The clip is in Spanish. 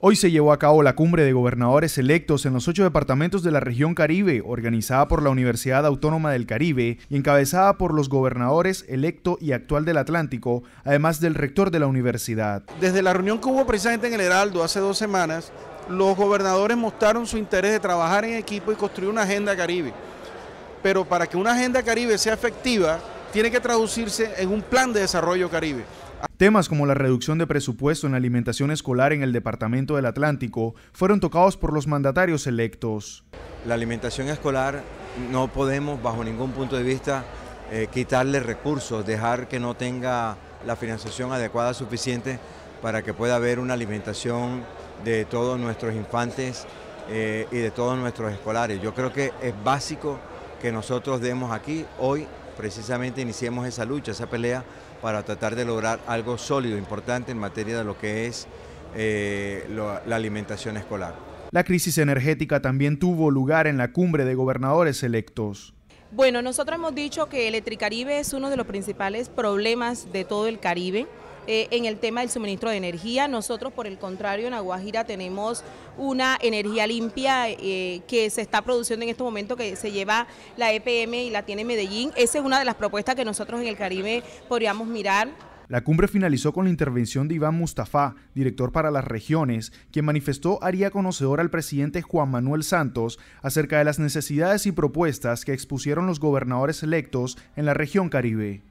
Hoy se llevó a cabo la cumbre de gobernadores electos en los ocho departamentos de la región Caribe, organizada por la Universidad Autónoma del Caribe y encabezada por los gobernadores electo y actual del Atlántico, además del rector de la universidad. Desde la reunión que hubo precisamente en el Heraldo hace dos semanas, los gobernadores mostraron su interés de trabajar en equipo y construir una agenda Caribe. Pero para que una agenda Caribe sea efectiva, tiene que traducirse en un plan de desarrollo Caribe. Temas como la reducción de presupuesto en la alimentación escolar en el Departamento del Atlántico fueron tocados por los mandatarios electos. La alimentación escolar no podemos bajo ningún punto de vista eh, quitarle recursos, dejar que no tenga la financiación adecuada suficiente para que pueda haber una alimentación de todos nuestros infantes eh, y de todos nuestros escolares. Yo creo que es básico que nosotros demos aquí hoy precisamente iniciemos esa lucha, esa pelea, para tratar de lograr algo sólido, importante en materia de lo que es eh, la alimentación escolar. La crisis energética también tuvo lugar en la cumbre de gobernadores electos. Bueno, nosotros hemos dicho que Electricaribe es uno de los principales problemas de todo el Caribe. Eh, en el tema del suministro de energía. Nosotros, por el contrario, en Aguajira tenemos una energía limpia eh, que se está produciendo en este momento, que se lleva la EPM y la tiene Medellín. Esa es una de las propuestas que nosotros en el Caribe podríamos mirar. La cumbre finalizó con la intervención de Iván Mustafa, director para las regiones, quien manifestó haría conocedor al presidente Juan Manuel Santos acerca de las necesidades y propuestas que expusieron los gobernadores electos en la región Caribe.